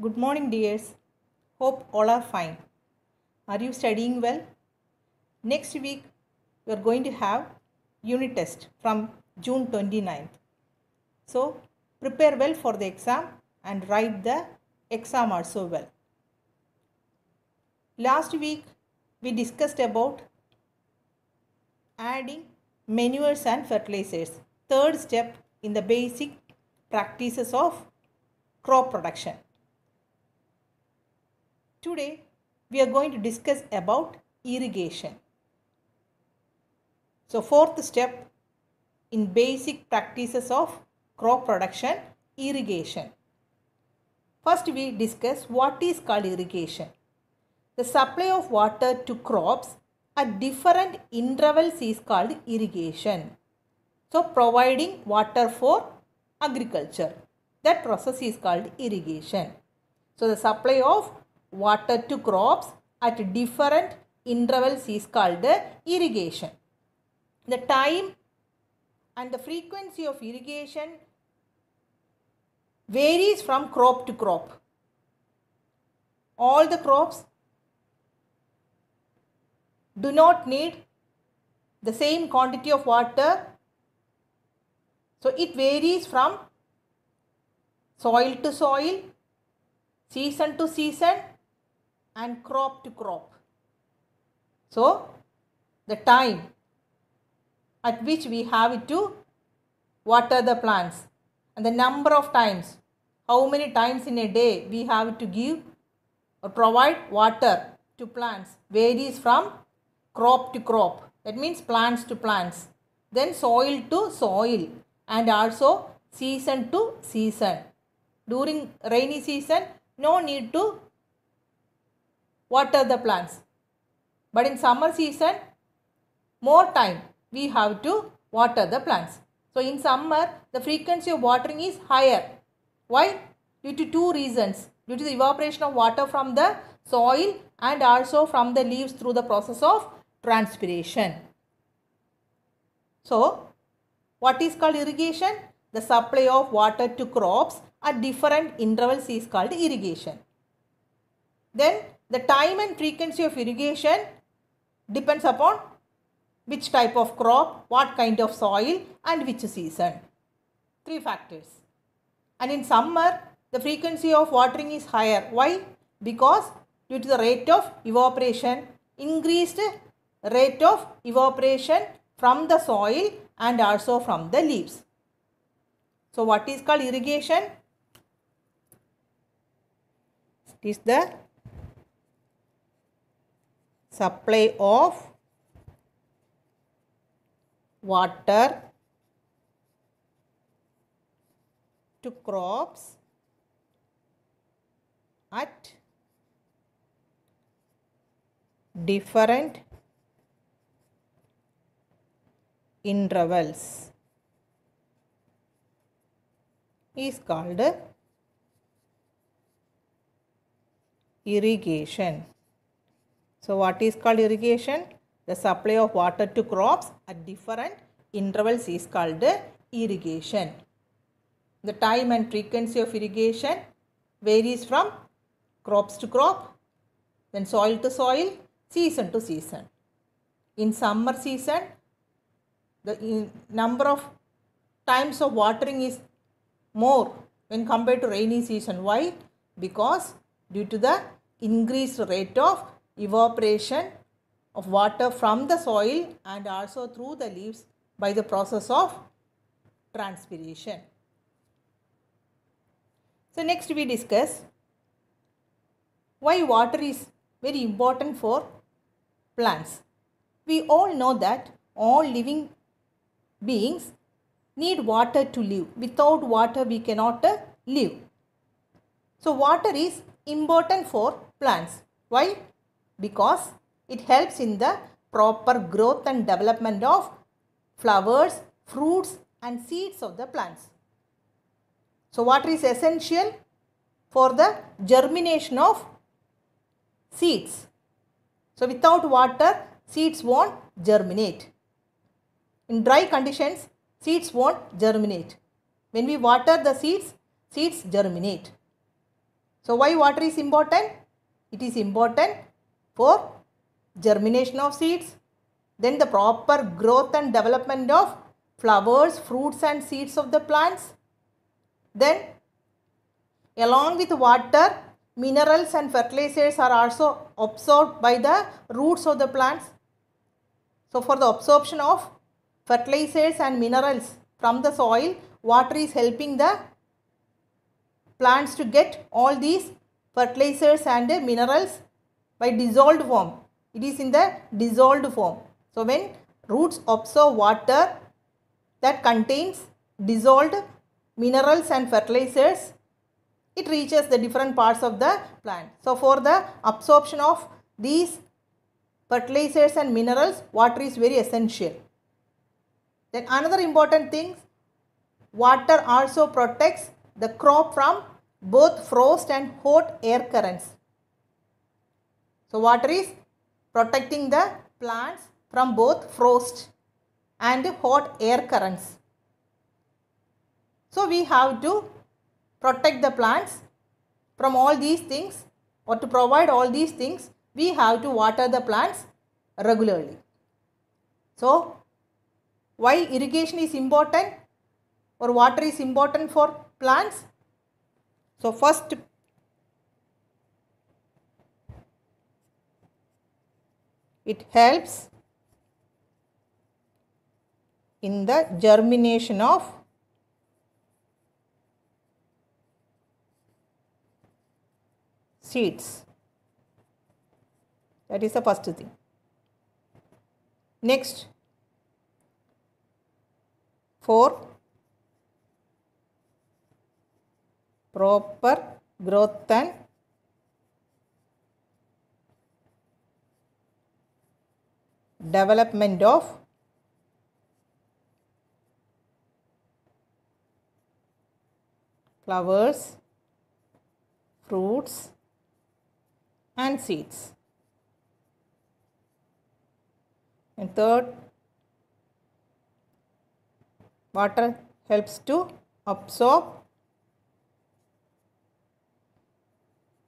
Good morning, dears. Hope all are fine. Are you studying well? Next week, you are going to have unit test from June 29th. So, prepare well for the exam and write the exam also well. Last week, we discussed about adding manures and fertilizers. Third step in the basic practices of crop production. Today we are going to discuss about irrigation. So fourth step in basic practices of crop production irrigation. First we discuss what is called irrigation. The supply of water to crops at different intervals is called irrigation. So providing water for agriculture. That process is called irrigation. So the supply of water to crops at different intervals is called irrigation. The time and the frequency of irrigation varies from crop to crop. All the crops do not need the same quantity of water. So it varies from soil to soil, season to season and crop to crop. So, the time at which we have it to water the plants and the number of times, how many times in a day we have to give or provide water to plants varies from crop to crop. That means plants to plants, then soil to soil and also season to season. During rainy season, no need to water the plants. But in summer season, more time we have to water the plants. So in summer, the frequency of watering is higher. Why? Due to two reasons. Due to the evaporation of water from the soil and also from the leaves through the process of transpiration. So, what is called irrigation? The supply of water to crops at different intervals is called irrigation. Then, the time and frequency of irrigation depends upon which type of crop, what kind of soil and which season. Three factors. And in summer, the frequency of watering is higher. Why? Because due to the rate of evaporation, increased rate of evaporation from the soil and also from the leaves. So what is called irrigation? It is the supply of water to crops at different intervals is called irrigation. So what is called irrigation? The supply of water to crops at different intervals is called irrigation. The time and frequency of irrigation varies from crops to crop, then soil to soil, season to season. In summer season, the number of times of watering is more when compared to rainy season. Why? Because due to the increased rate of evaporation of water from the soil and also through the leaves by the process of transpiration. So next we discuss why water is very important for plants. We all know that all living beings need water to live. Without water we cannot uh, live. So water is important for plants. Why? because it helps in the proper growth and development of flowers, fruits and seeds of the plants. So water is essential for the germination of seeds. So without water, seeds won't germinate. In dry conditions, seeds won't germinate. When we water the seeds, seeds germinate. So why water is important? It is important for germination of seeds, then the proper growth and development of flowers, fruits and seeds of the plants, then along with water, minerals and fertilizers are also absorbed by the roots of the plants. So for the absorption of fertilizers and minerals from the soil, water is helping the plants to get all these fertilizers and minerals by dissolved form. It is in the dissolved form. So when roots absorb water that contains dissolved minerals and fertilizers, it reaches the different parts of the plant. So for the absorption of these fertilizers and minerals, water is very essential. Then another important thing, water also protects the crop from both frost and hot air currents. So water is protecting the plants from both frost and hot air currents. So we have to protect the plants from all these things or to provide all these things we have to water the plants regularly. So why irrigation is important or water is important for plants? So first It helps in the germination of seeds. That is the first thing. Next, for proper growth and development of flowers, fruits and seeds. And third, water helps to absorb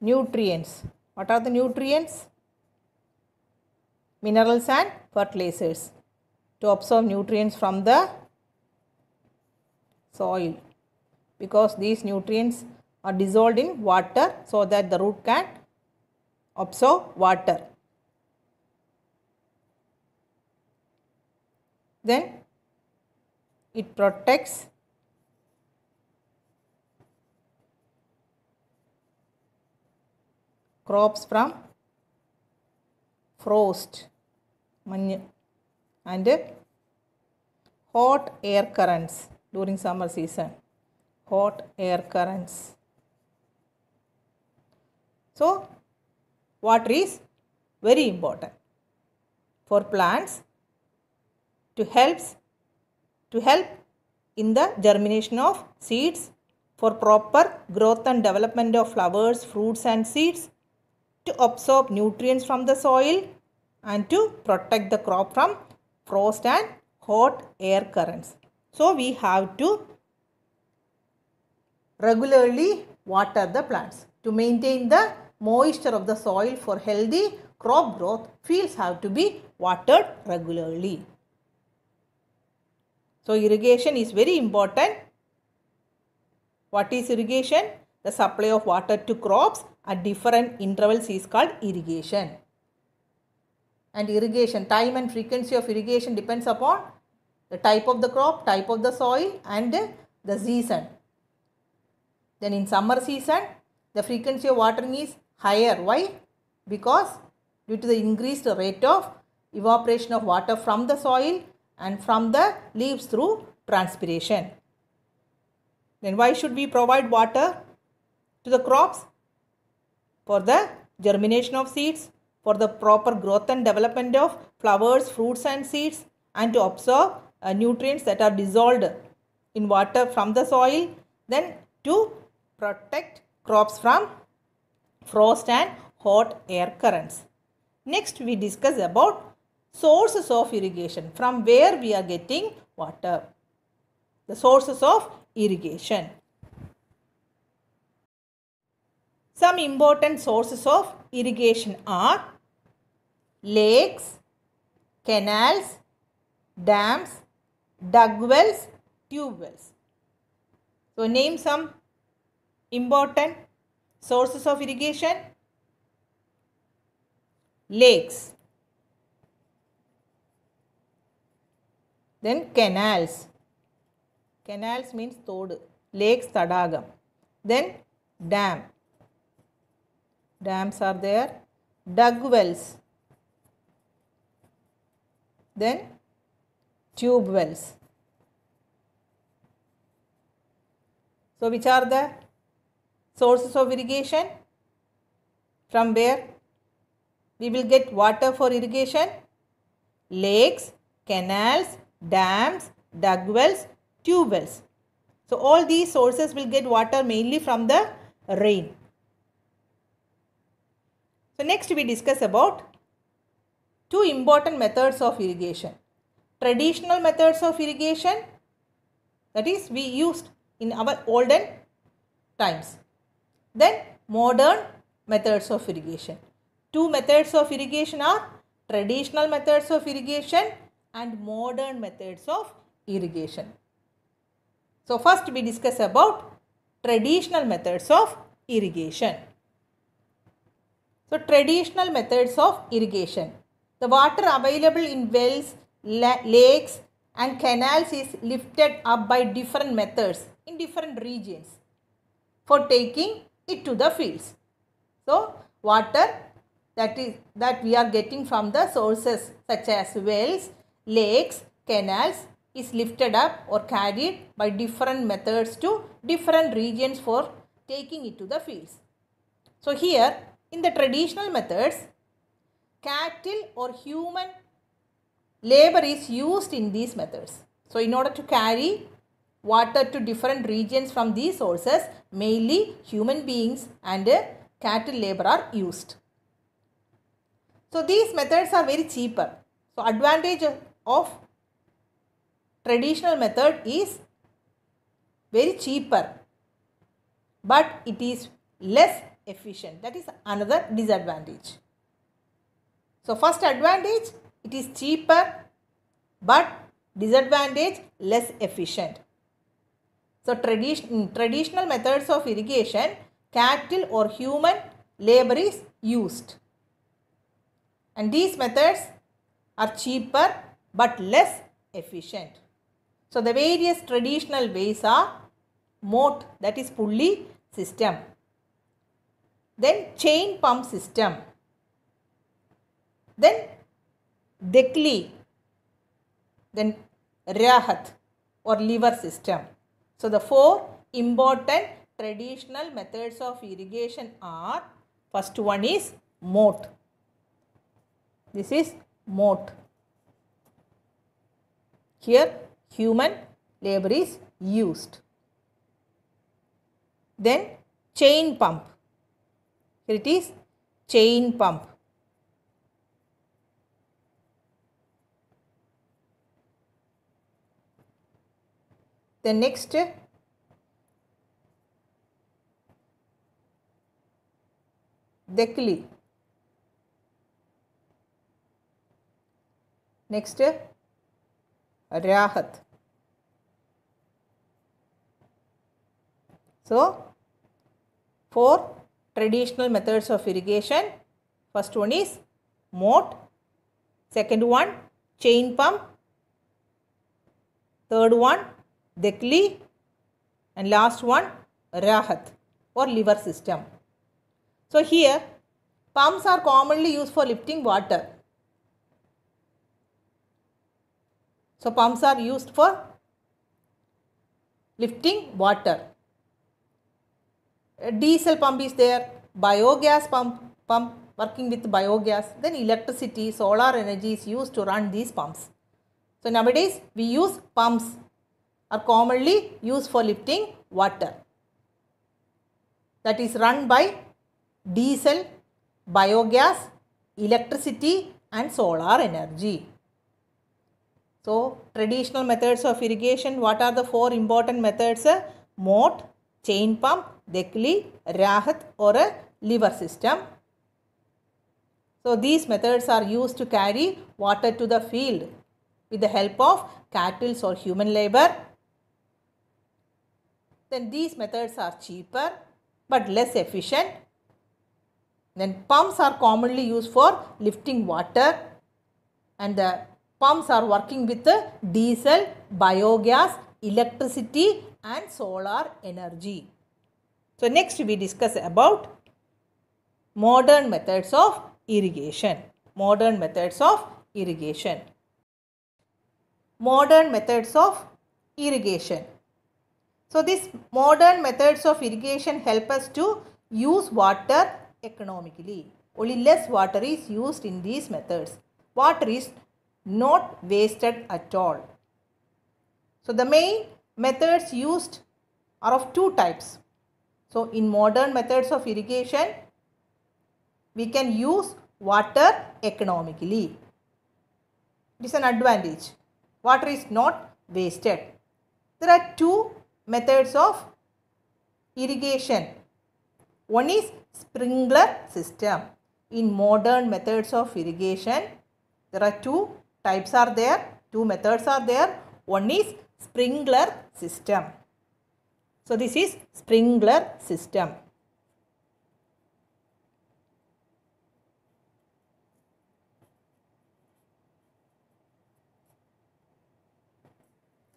nutrients. What are the nutrients? minerals and fertilizers to absorb nutrients from the soil because these nutrients are dissolved in water so that the root can absorb water. Then it protects crops from frost and hot air currents during summer season hot air currents so water is very important for plants to helps to help in the germination of seeds for proper growth and development of flowers fruits and seeds to absorb nutrients from the soil and to protect the crop from frost and hot air currents. So we have to regularly water the plants. To maintain the moisture of the soil for healthy crop growth, fields have to be watered regularly. So irrigation is very important. What is irrigation? The supply of water to crops at different intervals is called irrigation and irrigation time and frequency of irrigation depends upon the type of the crop type of the soil and the season then in summer season the frequency of watering is higher why because due to the increased rate of evaporation of water from the soil and from the leaves through transpiration then why should we provide water to the crops for the germination of seeds for the proper growth and development of flowers, fruits and seeds and to absorb uh, nutrients that are dissolved in water from the soil. Then to protect crops from frost and hot air currents. Next we discuss about sources of irrigation from where we are getting water. The sources of irrigation. Some important sources of irrigation are lakes, canals, dams, dug wells, tube wells. So name some important sources of irrigation. Lakes. Then canals. Canals means tod. Lakes, tadagam. Then dam dams are there, dug wells, then tube wells. So, which are the sources of irrigation? From where we will get water for irrigation? Lakes, canals, dams, dug wells, tube wells. So, all these sources will get water mainly from the rain. So next we discuss about two important methods of irrigation. Traditional methods of irrigation that is we used in our olden times. Then modern methods of irrigation. Two methods of irrigation are traditional methods of irrigation and modern methods of irrigation. So first we discuss about traditional methods of irrigation. So, traditional methods of irrigation. The water available in wells, lakes and canals is lifted up by different methods in different regions for taking it to the fields. So, water that is that we are getting from the sources such as wells, lakes, canals is lifted up or carried by different methods to different regions for taking it to the fields. So here in the traditional methods, cattle or human labor is used in these methods. So, in order to carry water to different regions from these sources, mainly human beings and cattle labor are used. So, these methods are very cheaper. So, advantage of traditional method is very cheaper but it is less efficient. That is another disadvantage. So first advantage, it is cheaper but disadvantage less efficient. So tradition, traditional methods of irrigation, cattle or human labor is used. And these methods are cheaper but less efficient. So the various traditional ways are moat that is pulley system then chain pump system. Then Dekli. Then Rahat or liver system. So the four important traditional methods of irrigation are first one is moat. This is moat. Here human labor is used. Then chain pump. Here it is chain pump. The next Dekli. Next Rahat. So, four traditional methods of irrigation. First one is moat, second one chain pump, third one Dekli and last one Rahat or liver system. So here pumps are commonly used for lifting water. So pumps are used for lifting water diesel pump is there, biogas pump, pump working with biogas, then electricity, solar energy is used to run these pumps. So nowadays we use pumps are commonly used for lifting water that is run by diesel, biogas, electricity and solar energy. So traditional methods of irrigation, what are the four important methods? Moat, chain pump, Dekli, Rahat or a liver system. So these methods are used to carry water to the field with the help of cattle or human labor. Then these methods are cheaper but less efficient. Then pumps are commonly used for lifting water and the pumps are working with diesel, biogas, electricity and solar energy. So next we discuss about modern methods of irrigation. Modern methods of irrigation. Modern methods of irrigation. So these modern methods of irrigation help us to use water economically. Only less water is used in these methods. Water is not wasted at all. So the main methods used are of two types. So in modern methods of irrigation, we can use water economically. It is an advantage. Water is not wasted. There are two methods of irrigation. One is sprinkler system. In modern methods of irrigation, there are two types are there, two methods are there. One is sprinkler system. So this is sprinkler system.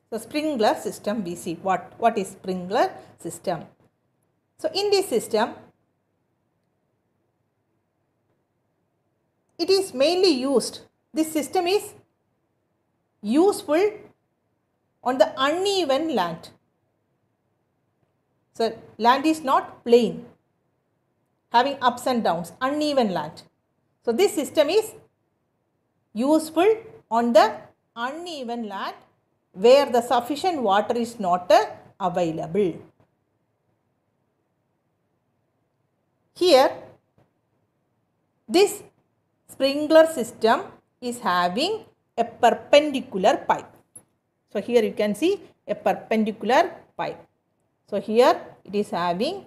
So sprinkler system we see what? What is sprinkler system? So in this system, it is mainly used. This system is useful on the uneven land. So land is not plain, having ups and downs, uneven land. So this system is useful on the uneven land where the sufficient water is not available. Here, this sprinkler system is having a perpendicular pipe. So here you can see a perpendicular pipe. So, here it is having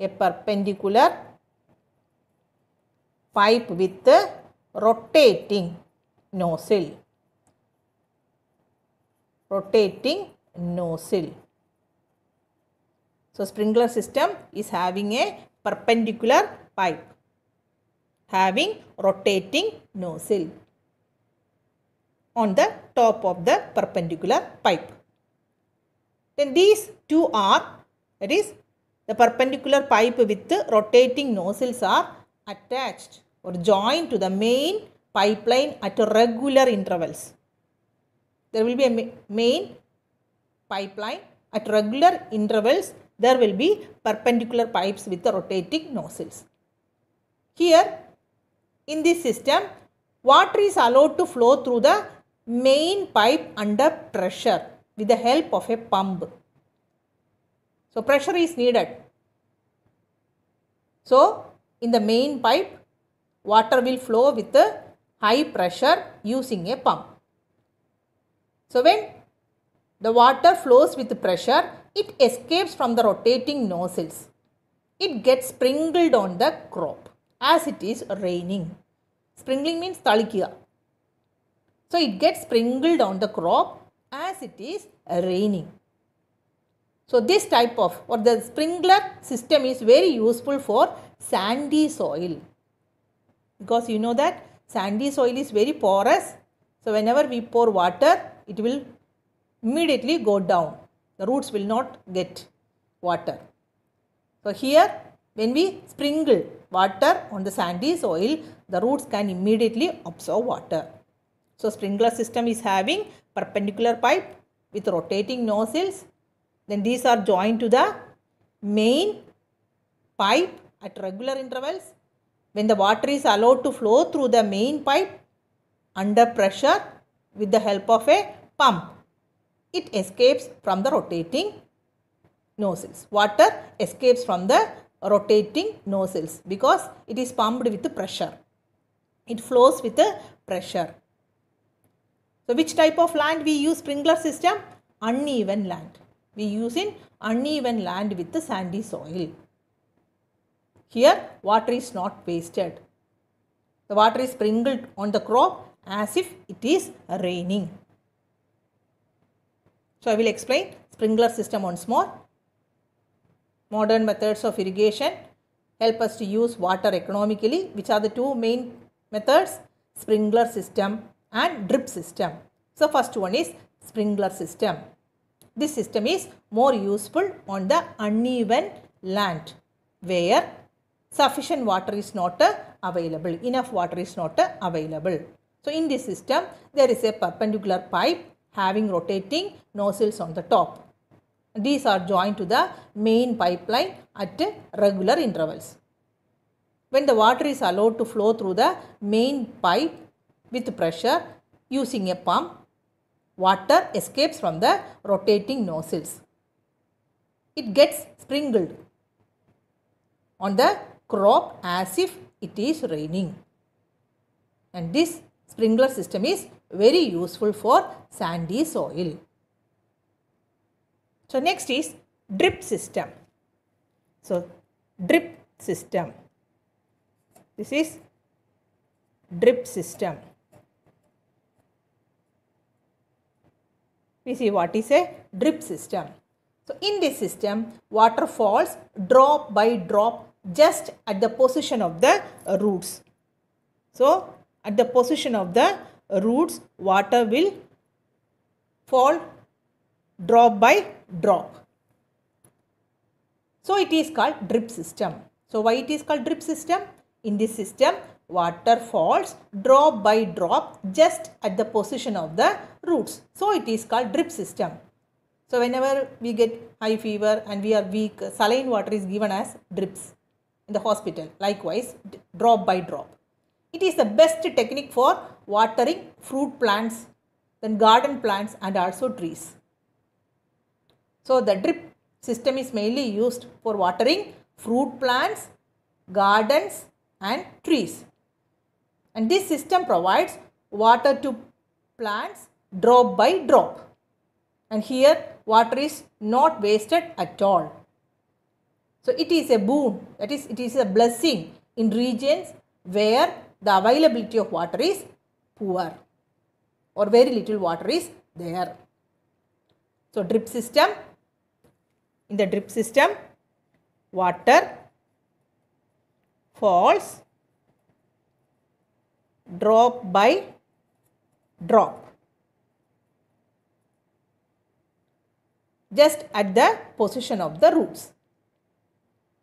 a perpendicular pipe with the rotating nozzle. Rotating nozzle. So, sprinkler system is having a perpendicular pipe having rotating nozzle on the top of the perpendicular pipe. Then these two are, that is the perpendicular pipe with rotating nozzles are attached or joined to the main pipeline at regular intervals. There will be a main pipeline at regular intervals. There will be perpendicular pipes with rotating nozzles. Here in this system, water is allowed to flow through the main pipe under pressure with the help of a pump. So, pressure is needed. So, in the main pipe, water will flow with the high pressure using a pump. So, when the water flows with pressure, it escapes from the rotating nozzles. It gets sprinkled on the crop as it is raining. Sprinkling means talikia. So, it gets sprinkled on the crop as it is raining. So this type of or the sprinkler system is very useful for sandy soil because you know that sandy soil is very porous. So whenever we pour water it will immediately go down. The roots will not get water. So here when we sprinkle water on the sandy soil the roots can immediately absorb water. So sprinkler system is having perpendicular pipe with rotating nozzles. Then these are joined to the main pipe at regular intervals. When the water is allowed to flow through the main pipe under pressure with the help of a pump, it escapes from the rotating nozzles. Water escapes from the rotating nozzles because it is pumped with pressure. It flows with the pressure. So which type of land we use sprinkler system? Uneven land. We use in uneven land with the sandy soil. Here water is not wasted. The water is sprinkled on the crop as if it is raining. So I will explain sprinkler system once more. Modern methods of irrigation help us to use water economically which are the two main methods sprinkler system and drip system. So first one is sprinkler system. This system is more useful on the uneven land where sufficient water is not available, enough water is not available. So in this system, there is a perpendicular pipe having rotating nozzles on the top. These are joined to the main pipeline at regular intervals. When the water is allowed to flow through the main pipe, with pressure using a pump, water escapes from the rotating nozzles. It gets sprinkled on the crop as if it is raining. And this sprinkler system is very useful for sandy soil. So next is drip system. So drip system. This is drip system. we see what is a drip system. So in this system, water falls drop by drop just at the position of the roots. So at the position of the roots, water will fall drop by drop. So it is called drip system. So why it is called drip system? In this system, water falls drop by drop just at the position of the roots. So it is called drip system. So whenever we get high fever and we are weak, saline water is given as drips in the hospital. Likewise, drop by drop. It is the best technique for watering fruit plants, then garden plants and also trees. So the drip system is mainly used for watering fruit plants, gardens and trees. And this system provides water to plants drop by drop. And here water is not wasted at all. So it is a boon, that is it is a blessing in regions where the availability of water is poor or very little water is there. So drip system, in the drip system, water falls drop by drop. Just at the position of the roots.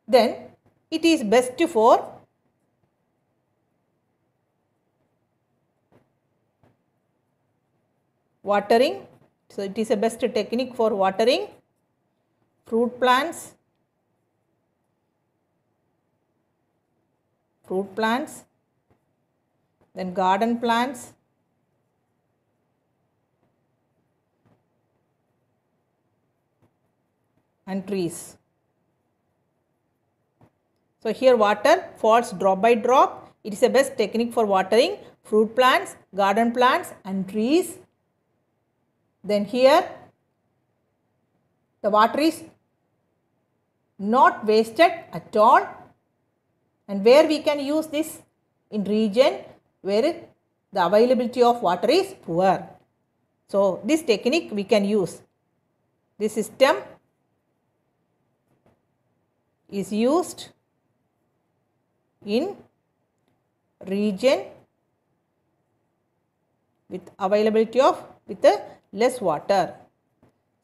Then it is best for watering. So it is a best technique for watering fruit plants, fruit plants then garden plants. And trees. So here water falls drop by drop. It is the best technique for watering fruit plants, garden plants and trees. Then here the water is not wasted at all and where we can use this in region where the availability of water is poor. So, this technique we can use. This system is used in region with availability of with a less water.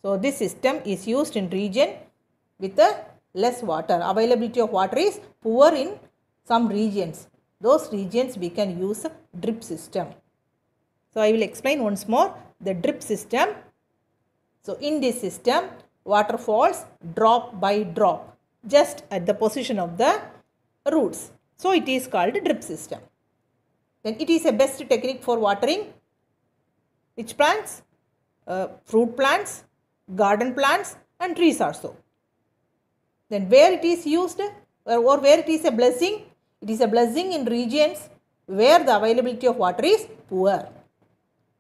So, this system is used in region with a less water. Availability of water is poor in some regions those regions we can use drip system. So I will explain once more the drip system. So in this system water falls drop by drop just at the position of the roots. So it is called drip system. Then it is a best technique for watering which plants? Uh, fruit plants, garden plants and trees also. Then where it is used uh, or where it is a blessing it is a blessing in regions where the availability of water is poor.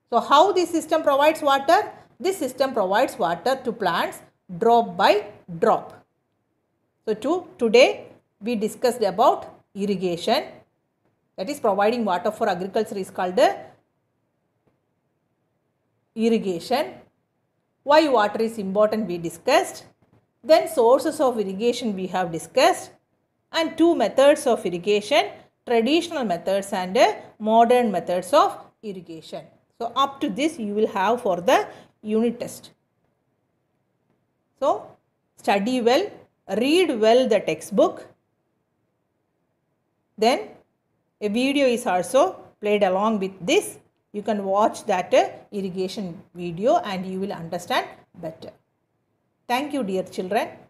So how this system provides water? This system provides water to plants drop by drop. So to, today we discussed about irrigation that is providing water for agriculture is called irrigation. Why water is important we discussed. Then sources of irrigation we have discussed and two methods of irrigation traditional methods and uh, modern methods of irrigation. So up to this you will have for the unit test. So study well, read well the textbook. Then a video is also played along with this. You can watch that uh, irrigation video and you will understand better. Thank you dear children.